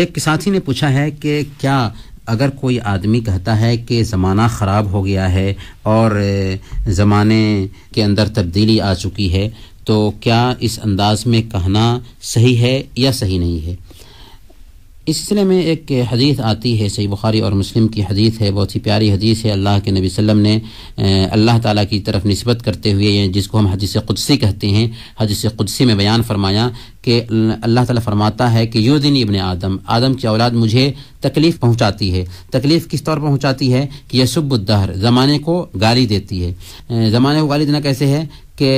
एक साथी ने पूछा है कि क्या अगर कोई आदमी कहता है कि ज़माना ख़राब हो गया है और ज़माने के अंदर तब्दीली आ चुकी है तो क्या इस अंदाज़ में कहना सही है या सही नहीं है इस सिलसिले में एक हदीस आती है सही बुखारी और मुस्लिम की हदीस है बहुत ही प्यारी हदीस है अल्लाह के नबी वसल्लम ने अल्लाह ताला की तरफ नस्बत करते हुए जिसको हम हदीस कुदसी कहते हैं हदीस कुदसी में बयान फरमाया कि अल्लाह ताला फरमाता है कि यो दिन इबन आदम आदम की औलाद मुझे तकलीफ़ पहुंचाती है तकलीफ़ किस तौर पर पहुंचाती है कि यसुबुद्दहर ज़माने को गाली देती है ज़माने को गाली देना कैसे है कि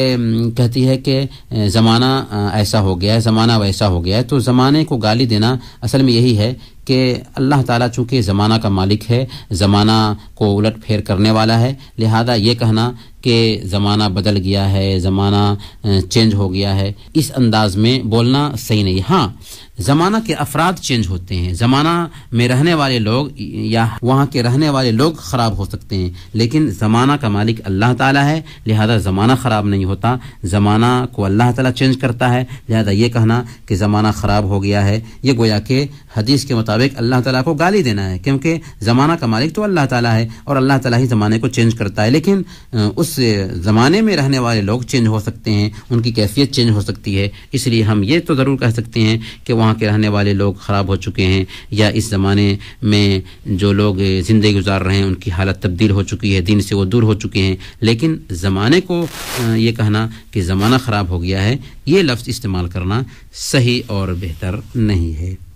कहती है कि ज़माना ऐसा हो गया है ज़माना वैसा हो गया है तो ज़माने को गाली देना असल में यही है कि अल्लाह ताला चूँकि ज़माना का मालिक है ज़माना को उलट फेर करने वाला है लिहाजा ये कहना कि ज़माना बदल गया है ज़माना चेंज हो गया है इस अंदाज़ में बोलना सही नहीं हाँ ज़माना के अफराद चेंज होते हैं ज़माना में रहने वाले लोग या वहाँ के रहने वाले लोग ख़राब हो सकते हैं लेकिन ज़माना का मालिक अल्लाह ताला है लिहाजा ज़माना ख़राब नहीं होता ज़माना को अल्लाह ताला चेंज करता है लिहाजा ये कहना कि ज़माना ख़राब हो गया है ये गोया के हदीस के मुताबिक अल्लाह ताला को गाली देना है क्योंकि ज़माना का मालिक तो अल्लाह ताला है और अल्लाह ताला ही ज़माने को चेंज करता है लेकिन उस ज़माने में रहने वाले लोग चेंज हो सकते हैं उनकी कैफियत चेंज हो सकती है इसलिए हम ये तो ज़रूर कह सकते हैं कि वहाँ के रहने वाले लोग ख़राब हो चुके हैं या इस ज़माने में जो लोग ज़िंदगी गुजार रहे हैं उनकी हालत तब्दील हो चुकी है दिन से वो दूर हो चुके हैं लेकिन ज़माने को ये कहना कि ज़माना ख़राब हो गया है ये लफ्ज़ इस्तेमाल करना सही और बेहतर नहीं है